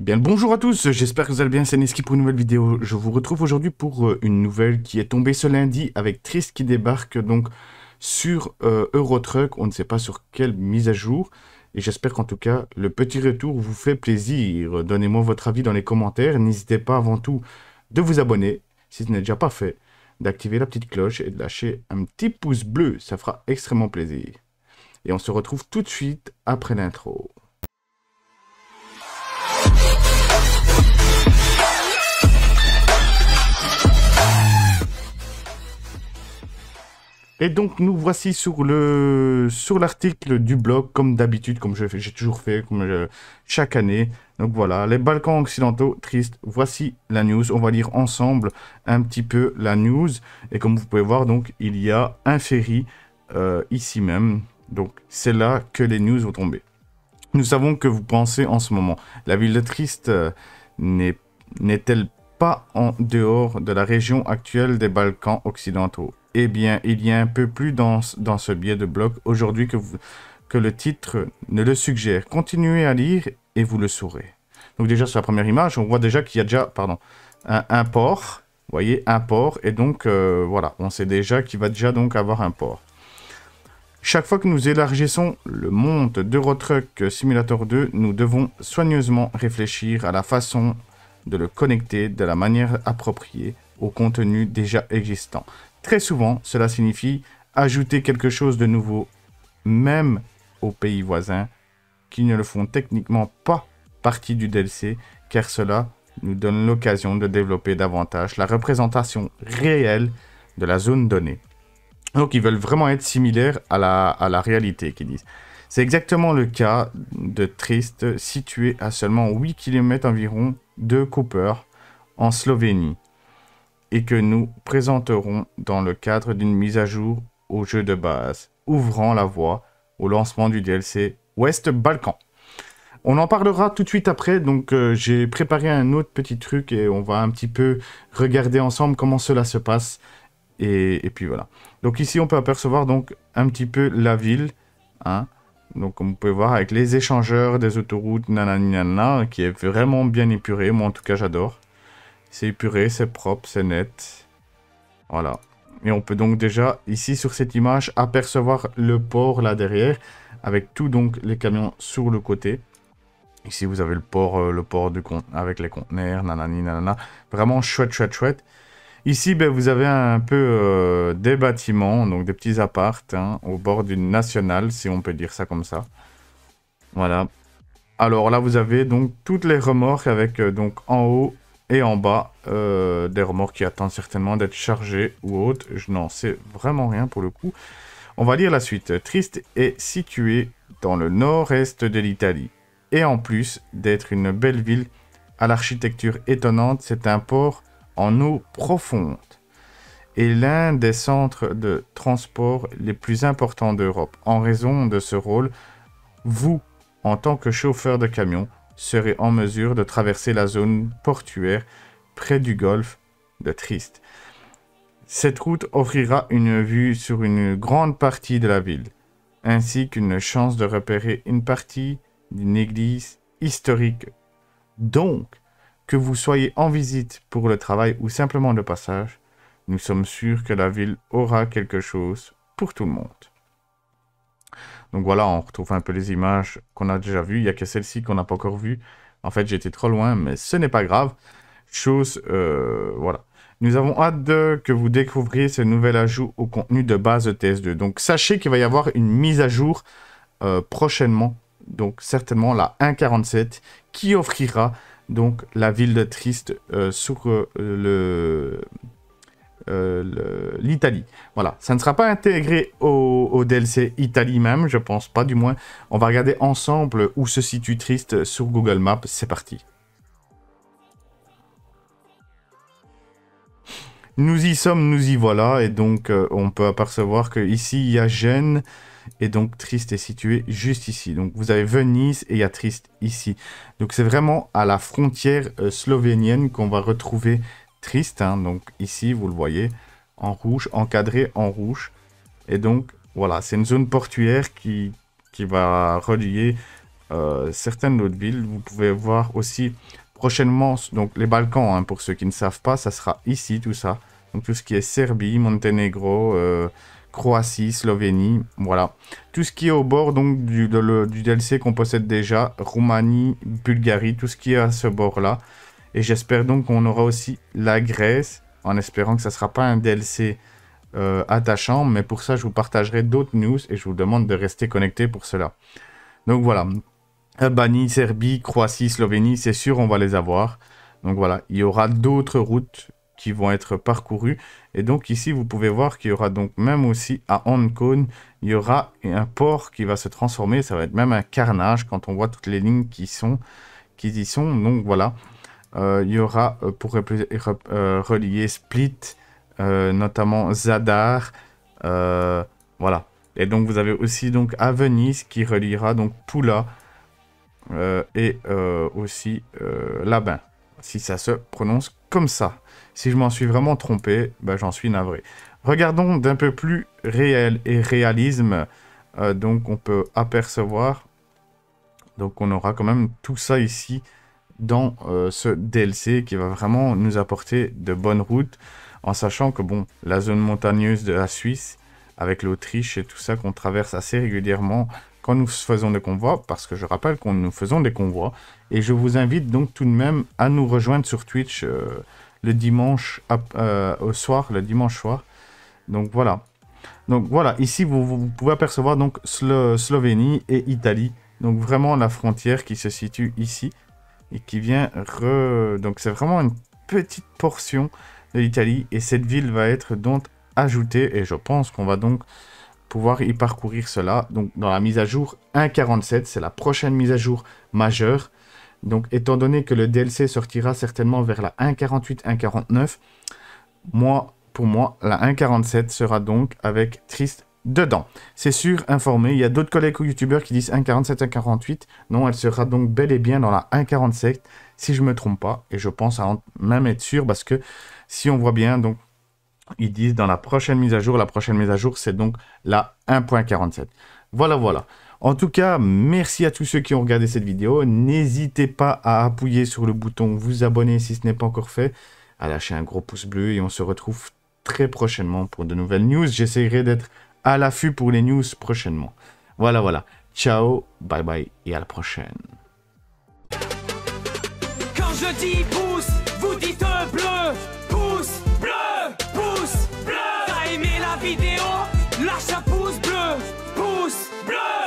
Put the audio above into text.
Bien, bonjour à tous, j'espère que vous allez bien, c'est Neski pour une nouvelle vidéo. Je vous retrouve aujourd'hui pour euh, une nouvelle qui est tombée ce lundi avec Trist qui débarque donc sur euh, Eurotruck, on ne sait pas sur quelle mise à jour. Et j'espère qu'en tout cas, le petit retour vous fait plaisir. Donnez-moi votre avis dans les commentaires. N'hésitez pas avant tout de vous abonner, si ce n'est déjà pas fait, d'activer la petite cloche et de lâcher un petit pouce bleu. Ça fera extrêmement plaisir. Et on se retrouve tout de suite après l'intro. Et donc, nous voici sur le sur l'article du blog, comme d'habitude, comme j'ai toujours fait, comme euh, chaque année. Donc voilà, les Balkans occidentaux, triste. Voici la news. On va lire ensemble un petit peu la news. Et comme vous pouvez voir, donc il y a un ferry euh, ici même. Donc c'est là que les news vont tomber. Nous savons que vous pensez en ce moment. La ville de Triste euh, n'est n'est-elle pas en dehors de la région actuelle des Balkans occidentaux eh bien, il y a un peu plus dans, dans ce biais de bloc aujourd'hui que, le titre ne le suggère. Continuez à lire et vous le saurez. Donc déjà sur la première image, on voit déjà qu'il y a déjà pardon, un, port. Vous voyez, un port. Et donc euh, voilà, on sait déjà qu'il va déjà donc avoir un port. Chaque fois que nous élargissons le monde d'Eurotruck Simulator 2, nous devons soigneusement réfléchir à la façon de le connecter de la manière appropriée au contenu déjà existant. Très souvent, cela signifie ajouter quelque chose de nouveau, même aux pays voisins qui ne le font techniquement pas partie du DLC, car cela nous donne l'occasion de développer davantage la représentation réelle de la zone donnée. Donc ils veulent vraiment être similaires à la, réalité qu'ils disent. C'est exactement le cas de Trist, situé à seulement 8 km environ de Cooper, en Slovénie et que nous présenterons dans le cadre d'une mise à jour au jeu de base, ouvrant la voie au lancement du DLC West Balkan. On en parlera tout de suite après, donc euh, j'ai préparé un autre petit truc et on va un petit peu regarder ensemble comment cela se passe. Et, puis voilà. Donc ici on peut apercevoir donc un petit peu la ville. Hein. Donc comme vous pouvez voir avec les échangeurs des autoroutes, nanana, qui est vraiment bien épuré, moi en tout cas j'adore. C'est épuré, c'est propre, c'est net. Voilà. Et on peut donc déjà, ici sur cette image, apercevoir le port là derrière, avec tout donc les camions sur le côté. Ici, vous avez le port, euh, le port du avec les conteneurs, nanani, nanana. Vraiment chouette, chouette, chouette. Ici, ben, vous avez un peu euh, des bâtiments, donc des petits appartes, hein, au bord d'une nationale, si on peut dire ça comme ça. Voilà. Alors là, vous avez donc toutes les remorques avec euh, donc en haut et en bas, euh, des remords qui attendent certainement d'être chargés ou autres. Je n'en sais vraiment rien pour le coup. On va lire la suite. Triste est située dans le nord-est de l'Italie. Et en plus d'être une belle ville à l'architecture étonnante, c'est un port en eau profonde et l'un des centres de transport les plus importants d'Europe. En raison de ce rôle, vous, en tant que chauffeur de camion, serait en mesure de traverser la zone portuaire près du golfe de Triste. Cette route offrira une vue sur une grande partie de la ville, ainsi qu'une chance de repérer une partie d'une église historique. Donc, que vous soyez en visite pour le travail ou simplement de passage, nous sommes sûrs que la ville aura quelque chose pour tout le monde. Donc voilà, on retrouve un peu les images qu'on a déjà vues. Il n'y a que celle-ci qu'on n'a pas encore vue. En fait, j'étais trop loin, mais ce n'est pas grave. Chose, euh, voilà. Nous avons hâte que vous découvriez ce nouvel ajout au contenu de base de TS2. Donc sachez qu'il va y avoir une mise à jour euh, prochainement. Donc certainement la 1.47 qui offrira donc la ville de Triste euh, sur le euh, l'Italie. Voilà, ça ne sera pas intégré au, DLC Italie même, je pense pas du moins. On va regarder ensemble où se situe Triste sur Google Maps. C'est parti. Nous y sommes, nous y voilà, et donc euh, on peut apercevoir que ici il y a Gênes, et donc Triste est situé juste ici. Donc vous avez Venise et il y a Triste ici. Donc c'est vraiment à la frontière euh, slovénienne qu'on va retrouver triste. Hein. donc ici, vous le voyez, en rouge, encadré en rouge. Et donc, voilà, c'est une zone portuaire qui, qui va relier euh, certaines autres villes. Vous pouvez voir aussi prochainement, donc les Balkans, hein, pour ceux qui ne savent pas, ça sera ici tout ça. Donc tout ce qui est Serbie, Monténégro, euh, Croatie, Slovénie, voilà. Tout ce qui est au bord donc du, du DLC qu'on possède déjà, Roumanie, Bulgarie, tout ce qui est à ce bord-là, et j'espère donc qu'on aura aussi la Grèce, en espérant que ça ne sera pas un DLC euh, attachant. Mais pour ça, je vous partagerai d'autres news et je vous demande de rester connecté pour cela. Donc voilà, Albanie, Serbie, Croatie, Slovénie, c'est sûr, on va les avoir. Donc voilà, il y aura d'autres routes qui vont être parcourues. Et donc ici, vous pouvez voir qu'il y aura donc même aussi à Kong, il y aura un port qui va se transformer. Ça va être même un carnage quand on voit toutes les lignes qui, sont, qui y sont. Donc voilà, euh, il y aura euh, pour euh, relier Split, notamment Zadar. voilà. Et donc vous avez aussi donc à Venise qui reliera donc Pula et aussi Labin, si ça se prononce comme ça. Si je m'en suis vraiment trompé, ben, j'en suis navré. Regardons d'un peu plus réel et réalisme. donc on peut apercevoir. Donc on aura quand même tout ça ici dans euh, ce DLC qui va vraiment nous apporter de bonnes routes en sachant que bon, la zone montagneuse de la Suisse avec l'Autriche et tout ça qu'on traverse assez régulièrement quand nous faisons des convois, parce que je rappelle qu'on nous faisons des convois, et je vous invite donc tout de même à nous rejoindre sur Twitch euh, le dimanche euh, au soir, le dimanche soir. Donc voilà. Donc voilà, ici vous, pouvez apercevoir donc Slovénie et Italie, donc vraiment la frontière qui se situe ici et qui vient re... Donc c'est vraiment une petite portion de l'Italie et cette ville va être donc ajoutée et je pense qu'on va donc pouvoir y parcourir cela. Donc dans la mise à jour 1.47, c'est la prochaine mise à jour majeure. Donc étant donné que le DLC sortira certainement vers la 1.48, 1.49, moi, pour moi, la 1.47 sera donc avec Triste dedans. C'est sûr, informé. Il y a d'autres collègues ou youtubeurs qui disent 1,47, 1,48. Non, elle sera donc bel et bien dans la 1,47 si je me trompe pas. Et je pense à même être sûr parce que si on voit bien, donc ils disent dans la prochaine mise à jour, la prochaine mise à jour, c'est donc la 1.47. Voilà, voilà. En tout cas, merci à tous ceux qui ont regardé cette vidéo. N'hésitez pas à appuyer sur le bouton vous abonner si ce n'est pas encore fait, à lâcher un gros pouce bleu et on se retrouve très prochainement pour de nouvelles news. J'essaierai d'être à l'affût pour les news prochainement. Voilà, voilà. Ciao, bye bye et à la prochaine. Quand je dis pouce, vous dites bleu, pouce bleu, pouce bleu. T'as aimé la vidéo Lâche un pouce bleu, pouce bleu.